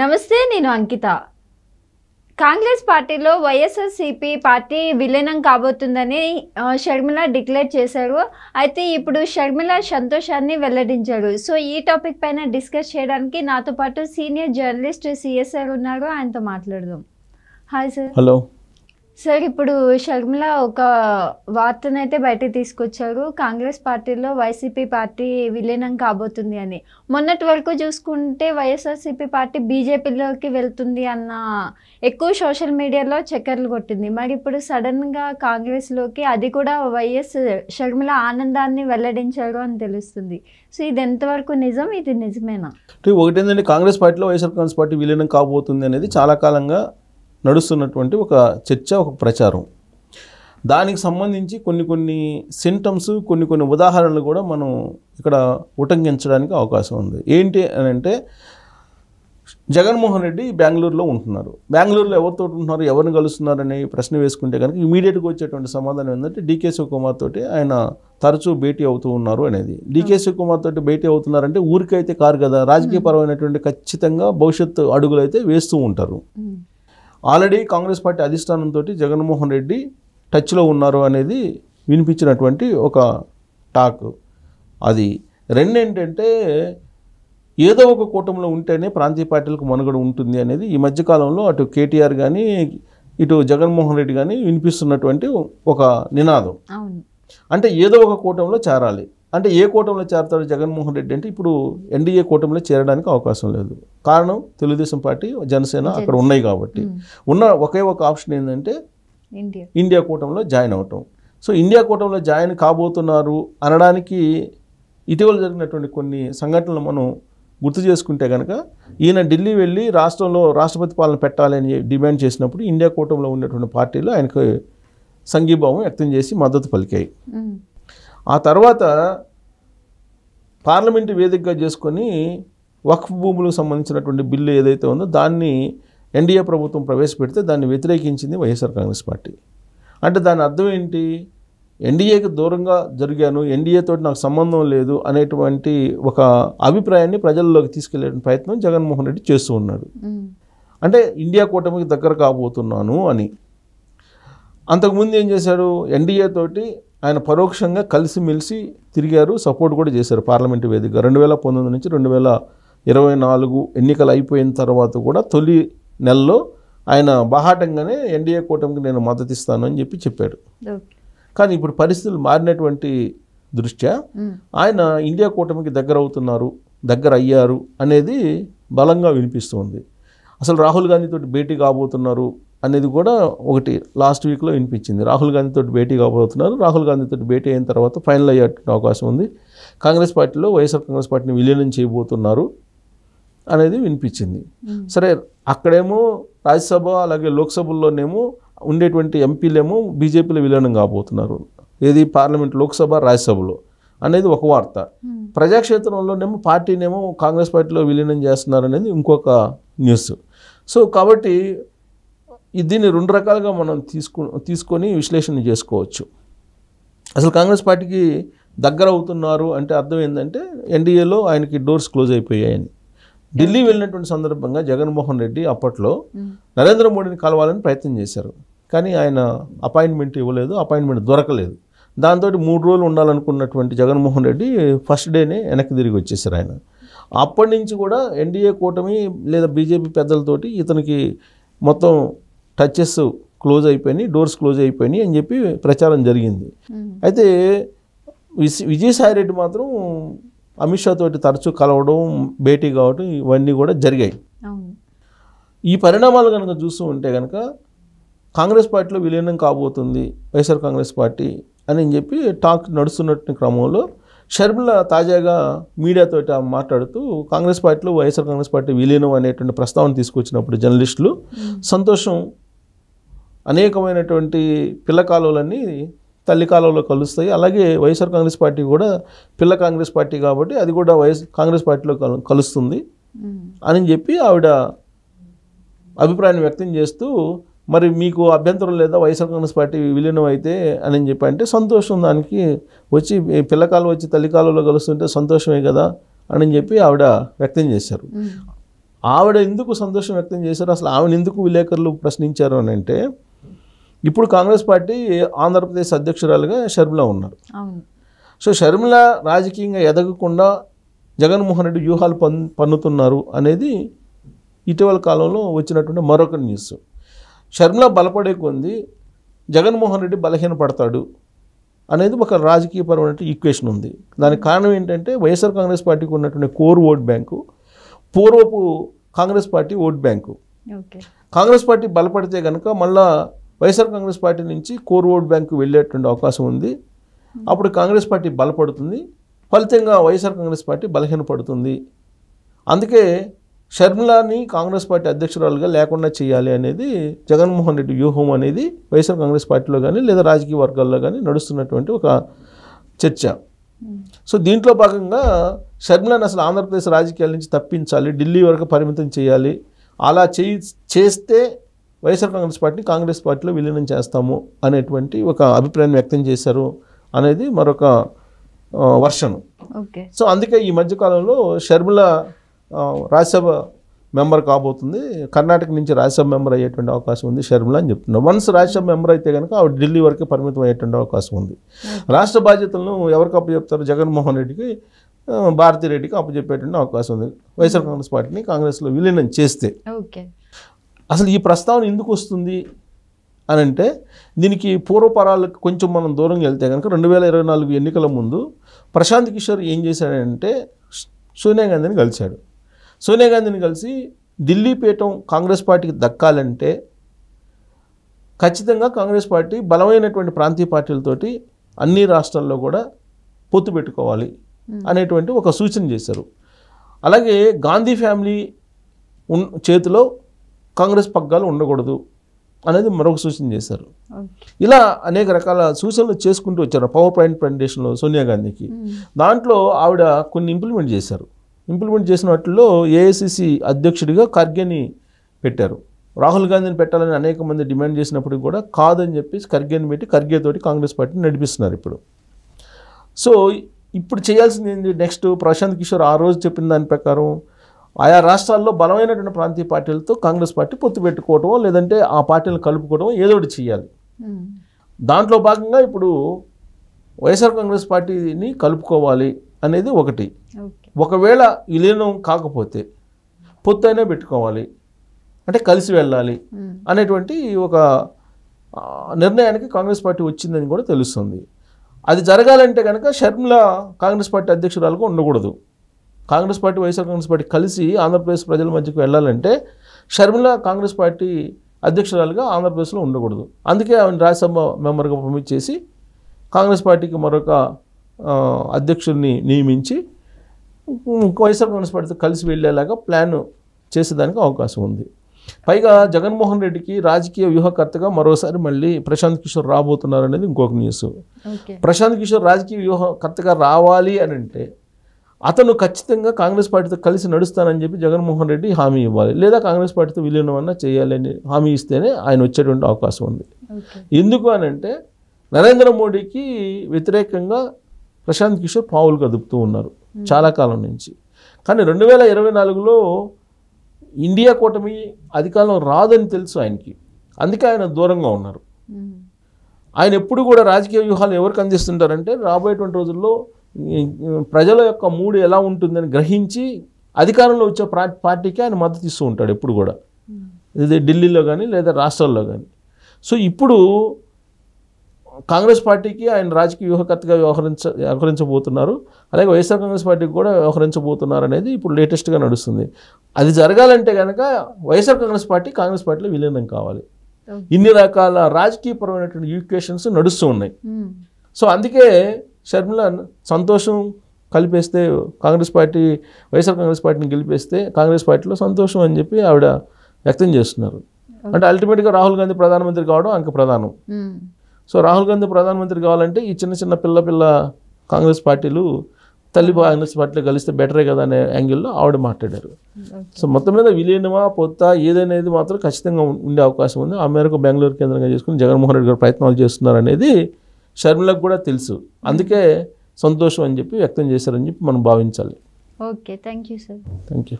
నమస్తే నేను అంకిత కాంగ్రెస్ పార్టీలో వైఎస్ఆర్సిపి పార్టీ విలీనం కాబోతుందని షర్మిల డిక్లేర్ చేశారు అయితే ఇప్పుడు షర్మిల సంతోషాన్ని వెల్లడించారు సో ఈ టాపిక్ పైన డిస్కస్ చేయడానికి నాతో పాటు సీనియర్ జర్నలిస్ట్ సిఎస్ఆర్ ఉన్నారు ఆయనతో మాట్లాడదాం హాయ్ సార్ హలో సార్ ఇప్పుడు శర్మిల ఒక వార్తనైతే బయట తీసుకొచ్చారు కాంగ్రెస్ పార్టీలో వైసీపీ పార్టీ విలీనం కాబోతుంది అని మొన్నటి వరకు చూసుకుంటే వైఎస్ఆర్సీపీ పార్టీ బీజేపీలోకి వెళ్తుంది అన్న ఎక్కువ సోషల్ మీడియాలో చక్కర్లు కొట్టింది మరి ఇప్పుడు సడన్గా కాంగ్రెస్లోకి అది కూడా వైఎస్ షర్మిల ఆనందాన్ని వెల్లడించారు అని తెలుస్తుంది సో ఇది ఎంతవరకు నిజం ఇది నిజమేనా ఏంటంటే కాంగ్రెస్ పార్టీలో వైఎస్ఆర్ కాంగ్రెస్ పార్టీ విలీనం కాబోతుంది అనేది చాలా కాలంగా నడుస్తున్నటువంటి ఒక చర్చ ఒక ప్రచారం దానికి సంబంధించి కొన్ని కొన్ని సింటమ్స్ కొన్ని కొన్ని ఉదాహరణలు కూడా మనం ఇక్కడ ఉటంకించడానికి అవకాశం ఉంది ఏంటి అని అంటే జగన్మోహన్ రెడ్డి బెంగళూరులో ఉంటున్నారు బెంగళూరులో ఎవరితో ఉంటున్నారు ఎవరిని కలుస్తున్నారు అనే ప్రశ్న వేసుకుంటే కనుక ఇమీడియట్గా వచ్చేటువంటి సమాధానం ఏంటంటే డీకే శివకుమార్ తోటి ఆయన తరచూ భేటీ అవుతూ ఉన్నారు అనేది డీకే శివకుమార్ తోటి భేటీ అవుతున్నారంటే ఊరికైతే కారు కదా రాజకీయపరమైనటువంటి ఖచ్చితంగా భవిష్యత్తు అడుగులు అయితే వేస్తూ ఉంటారు ఆల్రెడీ కాంగ్రెస్ పార్టీ అధిష్టానంతో జగన్మోహన్ రెడ్డి టచ్లో ఉన్నారు అనేది వినిపించినటువంటి ఒక టాక్ అది రెండేంటంటే ఏదో ఒక కూటమిలో ఉంటేనే ప్రాంతీయ పార్టీలకు మనుగడ ఉంటుంది అనేది ఈ మధ్యకాలంలో అటు కేటీఆర్ కానీ ఇటు జగన్మోహన్ రెడ్డి కానీ వినిపిస్తున్నటువంటి ఒక నినాదం అంటే ఏదో ఒక కూటమిలో చేరాలి అంటే ఏ కూటమిలో చేరతాడు జగన్మోహన్ రెడ్డి అంటే ఇప్పుడు ఎన్డీఏ కూటమిలో చేరడానికి అవకాశం లేదు కారణం తెలుగుదేశం పార్టీ జనసేన అక్కడ ఉన్నాయి కాబట్టి ఉన్న ఒకే ఒక ఆప్షన్ ఏంటంటే ఇండియా కూటమిలో జాయిన్ అవటం సో ఇండియా కూటమిలో జాయిన్ కాబోతున్నారు అనడానికి ఇటీవల జరిగినటువంటి కొన్ని సంఘటనలు మనం గుర్తు చేసుకుంటే కనుక ఈయన ఢిల్లీ వెళ్ళి రాష్ట్రంలో రాష్ట్రపతి పాలన పెట్టాలని డిమాండ్ చేసినప్పుడు ఇండియా కూటమిలో ఉన్నటువంటి పార్టీలు ఆయనకు సంఘీభావం వ్యక్తం చేసి మద్దతు పలికాయి ఆ తర్వాత పార్లమెంటు వేదికగా చేసుకొని వక్ఫ్ భూములకు సంబంధించినటువంటి బిల్లు ఏదైతే ఉందో దాన్ని ఎన్డీఏ ప్రభుత్వం ప్రవేశపెడితే దాన్ని వ్యతిరేకించింది వైఎస్ఆర్ కాంగ్రెస్ పార్టీ అంటే దాని అర్థం ఏంటి ఎన్డీఏకి దూరంగా జరిగాను ఎన్డీఏతో నాకు సంబంధం లేదు అనేటువంటి ఒక అభిప్రాయాన్ని ప్రజల్లోకి తీసుకెళ్లే ప్రయత్నం జగన్మోహన్ రెడ్డి చేస్తూ ఉన్నాడు అంటే ఇండియా కూటమికి దగ్గర కాబోతున్నాను అని అంతకుముందు ఏం చేశాడు ఎన్డీఏ తోటి ఆయన పరోక్షంగా కలిసిమెలిసి తిరిగారు సపోర్ట్ కూడా చేశారు పార్లమెంటు వేదిక రెండు వేల పంతొమ్మిది నుంచి రెండు వేల ఇరవై నాలుగు ఎన్నికలు అయిపోయిన తర్వాత కూడా తొలి నెలలో ఆయన బహాటంగానే ఎన్డీఏ కూటమికి నేను మద్దతు ఇస్తాను అని చెప్పి చెప్పాడు కానీ ఇప్పుడు పరిస్థితులు మారినటువంటి దృష్ట్యా ఆయన ఇండియా కూటమికి దగ్గర అవుతున్నారు దగ్గర అయ్యారు అనేది బలంగా వినిపిస్తుంది అసలు రాహుల్ గాంధీతో భేటీ కాబోతున్నారు అనేది కూడా ఒకటి లాస్ట్ వీక్లో వినిపించింది రాహుల్ గాంధీతో భేటీ కాబోతున్నారు రాహుల్ గాంధీతో భేటీ అయిన తర్వాత ఫైనల్ అయ్యే అవకాశం ఉంది కాంగ్రెస్ పార్టీలో వైఎస్ఆర్ కాంగ్రెస్ పార్టీని విలీనం చేయబోతున్నారు అనేది వినిపించింది సరే అక్కడేమో రాజ్యసభ అలాగే లోక్సభల్లోనేమో ఉండేటువంటి ఎంపీలేమో బీజేపీలో విలీనం కాబోతున్నారు ఏది పార్లమెంట్ లోక్సభ రాజ్యసభలో అనేది ఒక వార్త ప్రజాక్షేత్రంలోనేమో పార్టీనేమో కాంగ్రెస్ పార్టీలో విలీనం చేస్తున్నారు అనేది ఇంకొక న్యూస్ సో కాబట్టి దీన్ని రెండు రకాలుగా మనం తీసుకు తీసుకొని విశ్లేషణ చేసుకోవచ్చు అసలు కాంగ్రెస్ పార్టీకి దగ్గర అవుతున్నారు అంటే అర్థం ఏంటంటే ఎన్డీఏలో ఆయనకి డోర్స్ క్లోజ్ అయిపోయాయని ఢిల్లీ వెళ్ళినటువంటి సందర్భంగా జగన్మోహన్ రెడ్డి అప్పట్లో నరేంద్ర మోడీని కలవాలని ప్రయత్నం చేశారు కానీ ఆయన అపాయింట్మెంట్ ఇవ్వలేదు అపాయింట్మెంట్ దొరకలేదు దాంతో మూడు రోజులు ఉండాలనుకున్నటువంటి జగన్మోహన్ రెడ్డి ఫస్ట్ డేనే వెనక్కి తిరిగి వచ్చేసారు ఆయన అప్పటి నుంచి కూడా ఎన్డీఏ కూటమి లేదా బీజేపీ పెద్దలతోటి ఇతనికి మొత్తం టచెస్ క్లోజ్ అయిపోయినాయి డోర్స్ క్లోజ్ అయిపోయినాయి అని చెప్పి ప్రచారం జరిగింది అయితే రెడ్డి మాత్రం అమిత్ షా తోటి తరచూ కలవడం భేటీ కావడం ఇవన్నీ కూడా జరిగాయి ఈ పరిణామాలు కనుక చూస్తూ ఉంటే కనుక కాంగ్రెస్ పార్టీలో విలీనం కాబోతుంది వైఎస్ఆర్ కాంగ్రెస్ పార్టీ అని చెప్పి టాక్ నడుస్తున్న క్రమంలో షర్మిల తాజాగా మీడియాతో మాట్లాడుతూ కాంగ్రెస్ పార్టీలో వైఎస్ఆర్ కాంగ్రెస్ పార్టీ విలీనం అనేటువంటి ప్రస్తావన తీసుకొచ్చినప్పుడు జర్నలిస్టులు సంతోషం అనేకమైనటువంటి పిల్ల కాలువలన్నీ తల్లి కాలంలో కలుస్తాయి అలాగే వైఎస్ఆర్ కాంగ్రెస్ పార్టీ కూడా పిల్ల కాంగ్రెస్ పార్టీ కాబట్టి అది కూడా వైఎస్ కాంగ్రెస్ పార్టీలో కలుస్తుంది అని చెప్పి ఆవిడ అభిప్రాయం వ్యక్తం చేస్తూ మరి మీకు అభ్యంతరం లేదా వైఎస్ఆర్ కాంగ్రెస్ పార్టీ విలీనం అయితే అని చెప్పి అంటే సంతోషం దానికి వచ్చి పిల్లకాలు వచ్చి తల్లి కాలంలో కలుస్తుంటే సంతోషమే కదా అని చెప్పి ఆవిడ వ్యక్తం చేశారు ఆవిడ ఎందుకు సంతోషం వ్యక్తం చేశారు అసలు ఆవిడ ఎందుకు విలేకరులు ప్రశ్నించారు అని అంటే ఇప్పుడు కాంగ్రెస్ పార్టీ ఆంధ్రప్రదేశ్ అధ్యక్షురాలుగా షర్మిల ఉన్నారు సో షర్మిల రాజకీయంగా ఎదగకుండా జగన్మోహన్ రెడ్డి వ్యూహాలు పన్ పన్నుతున్నారు అనేది ఇటీవల కాలంలో వచ్చినటువంటి మరొక న్యూస్ షర్మిల బలపడే కొంది జగన్మోహన్ రెడ్డి బలహీనపడతాడు అనేది ఒక రాజకీయపరమైన ఈక్వేషన్ ఉంది దానికి కారణం ఏంటంటే వైఎస్ఆర్ కాంగ్రెస్ పార్టీకి ఉన్నటువంటి కోర్ ఓట్ బ్యాంకు పూర్వపు Congress party vote bank Congress party బలపడితే కనుక మళ్ళా వైఎస్ఆర్ కాంగ్రెస్ పార్టీ నుంచి కోర్ ఓట్ బ్యాంకు వెళ్ళేటువంటి అవకాశం ఉంది అప్పుడు కాంగ్రెస్ పార్టీ బలపడుతుంది ఫలితంగా వైఎస్ఆర్ కాంగ్రెస్ పార్టీ బలహీనపడుతుంది అందుకే షర్మిలాని కాంగ్రెస్ పార్టీ అధ్యక్షురాలుగా లేకుండా చేయాలి అనేది జగన్మోహన్ రెడ్డి వ్యూహం అనేది వైఎస్ఆర్ కాంగ్రెస్ పార్టీలో కానీ లేదా రాజకీయ వర్గాల్లో కానీ నడుస్తున్నటువంటి ఒక చర్చ సో దీంట్లో భాగంగా షర్మిలాని అసలు ఆంధ్రప్రదేశ్ రాజకీయాల నుంచి తప్పించాలి ఢిల్లీ వరకు పరిమితం చేయాలి అలా చేస్తే వైఎస్ఆర్ కాంగ్రెస్ పార్టీని కాంగ్రెస్ పార్టీలో విలీనం చేస్తాము అనేటువంటి ఒక అభిప్రాయం వ్యక్తం చేశారు అనేది మరొక వర్షను సో అందుకే ఈ మధ్యకాలంలో షర్మిల రాజ్యసభ మెంబర్ కాబోతుంది కర్ణాటక నుంచి రాజ్యసభ మెంబర్ అయ్యేటువంటి అవకాశం ఉంది షర్మిల అని చెప్తున్నారు వన్స్ రాజ్యసభ మెంబర్ అయితే కనుక ఆవిడ ఢిల్లీ వరకే పరిమితం అయ్యేటువంటి అవకాశం ఉంది రాష్ట్ర బాధ్యతలను ఎవరికి అప్పచెప్తారు జగన్మోహన్ రెడ్డికి భారతీ రెడ్డికి అప్పచెప్పేటువంటి అవకాశం ఉంది వైఎస్ఆర్ కాంగ్రెస్ పార్టీని కాంగ్రెస్లో విలీనం చేస్తే అసలు ఈ ప్రస్తావన ఎందుకు వస్తుంది అని అంటే దీనికి పూర్వపరాలకు కొంచెం మనం దూరంగా వెళ్తే కనుక రెండు వేల ఇరవై నాలుగు ఎన్నికల ముందు ప్రశాంత్ కిషోర్ ఏం చేశాడంటే సోనియా గాంధీని కలిశాడు సోనియా గాంధీని కలిసి ఢిల్లీ పీఠం కాంగ్రెస్ పార్టీకి దక్కాలంటే ఖచ్చితంగా కాంగ్రెస్ పార్టీ బలమైనటువంటి ప్రాంతీయ పార్టీలతోటి అన్ని రాష్ట్రాల్లో కూడా పొత్తు పెట్టుకోవాలి అనేటువంటి ఒక సూచన చేశారు అలాగే గాంధీ ఫ్యామిలీ ఉన్ చేతిలో కాంగ్రెస్ పగ్గాలు ఉండకూడదు అనేది మరొక సూచన చేశారు ఇలా అనేక రకాల సూచనలు చేసుకుంటూ వచ్చారు పవర్ పాయింట్ ప్రజెంటేషన్లో సోనియా గాంధీకి దాంట్లో ఆవిడ కొన్ని ఇంప్లిమెంట్ చేశారు ఇంప్లిమెంట్ చేసిన వాటిల్లో ఏఐసిసి అధ్యక్షుడిగా ఖర్గేని పెట్టారు రాహుల్ గాంధీని పెట్టాలని అనేక మంది డిమాండ్ చేసినప్పుడు కూడా కాదని చెప్పేసి ఖర్గేని పెట్టి ఖర్గే తోటి కాంగ్రెస్ పార్టీని నడిపిస్తున్నారు ఇప్పుడు సో ఇప్పుడు చేయాల్సింది ఏంటి నెక్స్ట్ ప్రశాంత్ కిషోర్ ఆ రోజు చెప్పిన దాని ప్రకారం ఆయా రాష్ట్రాల్లో బలమైనటువంటి ప్రాంతీయ పార్టీలతో కాంగ్రెస్ పార్టీ పొత్తు పెట్టుకోవటమో లేదంటే ఆ పార్టీలను కలుపుకోవటం ఏదో ఒకటి చేయాలి దాంట్లో భాగంగా ఇప్పుడు వైఎస్ఆర్ కాంగ్రెస్ పార్టీని కలుపుకోవాలి అనేది ఒకటి ఒకవేళ విలీనం కాకపోతే పొత్తు అయినా పెట్టుకోవాలి అంటే కలిసి వెళ్ళాలి అనేటువంటి ఒక నిర్ణయానికి కాంగ్రెస్ పార్టీ వచ్చిందని కూడా తెలుస్తుంది అది జరగాలంటే కనుక షర్మిల కాంగ్రెస్ పార్టీ అధ్యక్షురాలుగా ఉండకూడదు Congress party YSR Congress party కలిసి ఆంధ్రప్రదేశ్ ప్రజల మధ్యకు వెళ్ళాలంటే షర్మిల కాంగ్రెస్ పార్టీ అధ్యక్షురాలుగా ఆంధ్రప్రదేశ్లో ఉండకూడదు అందుకే ఆమెను రాజ్యసభ మెంబర్గా పంపించేసి కాంగ్రెస్ పార్టీకి మరొక అధ్యక్షుడిని నియమించి వైఎస్ఆర్ కాంగ్రెస్ పార్టీతో కలిసి వెళ్ళేలాగా ప్లాన్ చేసేదానికి అవకాశం ఉంది పైగా జగన్మోహన్ రెడ్డికి రాజకీయ వ్యూహకర్తగా మరోసారి మళ్ళీ ప్రశాంత్ కిషోర్ రాబోతున్నారు అనేది ఇంకొక న్యూస్ ప్రశాంత్ కిషోర్ రాజకీయ వ్యూహకర్తగా రావాలి అని అంటే అతను ఖచ్చితంగా కాంగ్రెస్ పార్టీతో కలిసి నడుస్తానని చెప్పి జగన్మోహన్ రెడ్డి హామీ ఇవ్వాలి లేదా కాంగ్రెస్ పార్టీతో విలీనం చేయాలని హామీ ఇస్తేనే ఆయన వచ్చేటువంటి అవకాశం ఉంది ఎందుకు అనంటే నరేంద్ర మోడీకి వ్యతిరేకంగా ప్రశాంత్ కిషోర్ పావులు కదుపుతూ ఉన్నారు చాలా కాలం నుంచి కానీ రెండు వేల ఇరవై నాలుగులో ఇండియా కూటమి అధికారంలో రాదని తెలుసు ఆయనకి అందుకే ఆయన దూరంగా ఉన్నారు ఆయన ఎప్పుడు కూడా రాజకీయ వ్యూహాలు ఎవరికి అందిస్తుంటారంటే రాబోయేటువంటి రోజుల్లో ప్రజల యొక్క మూడు ఎలా ఉంటుందని గ్రహించి అధికారంలో వచ్చే పార్టీకి ఆయన మద్దతు ఇస్తూ ఉంటాడు ఎప్పుడు కూడా hmm. ఇది ఢిల్లీలో కానీ లేదా రాష్ట్రాల్లో కానీ సో ఇప్పుడు కాంగ్రెస్ పార్టీకి ఆయన రాజకీయ వ్యూహకర్తగా వ్యవహరించ వ్యవహరించబోతున్నారు అలాగే వైఎస్ఆర్ కాంగ్రెస్ పార్టీకి కూడా వ్యవహరించబోతున్నారు అనేది ఇప్పుడు లేటెస్ట్గా నడుస్తుంది అది జరగాలంటే కనుక వైఎస్ఆర్ కాంగ్రెస్ పార్టీ కాంగ్రెస్ పార్టీలో విలీనం కావాలి ఇన్ని రకాల రాజకీయపరమైనటువంటి ఈక్వేషన్స్ నడుస్తూ ఉన్నాయి hmm. సో అందుకే షర్మిల సంతోషం కలిపేస్తే కాంగ్రెస్ పార్టీ వైఎస్ఆర్ కాంగ్రెస్ పార్టీని గెలిపేస్తే కాంగ్రెస్ పార్టీలో సంతోషం అని చెప్పి ఆవిడ వ్యక్తం చేస్తున్నారు అంటే అల్టిమేట్గా రాహుల్ గాంధీ ప్రధానమంత్రి కావడం అంక ప్రధానం సో రాహుల్ గాంధీ ప్రధానమంత్రి కావాలంటే ఈ చిన్న చిన్న పిల్ల పిల్ల కాంగ్రెస్ పార్టీలు తల్లి కాంగ్రెస్ పార్టీలో కలిస్తే బెటరే కదా అనే యాంగిల్లో ఆవిడ మాట్లాడారు సో మొత్తం మీద విలీనమా పొత్త ఏదనేది మాత్రం ఖచ్చితంగా ఉండే అవకాశం ఉంది ఆ మేరకు బెంగళూరు కేంద్రంగా చేసుకుని జగన్మోహన్ రెడ్డి గారు ప్రయత్నాలు చేస్తున్నారు అనేది షర్మిలకు కూడా తెలుసు అందుకే సంతోషం అని చెప్పి వ్యక్తం చేశారని చెప్పి మనం భావించాలి okay thank you sir thank you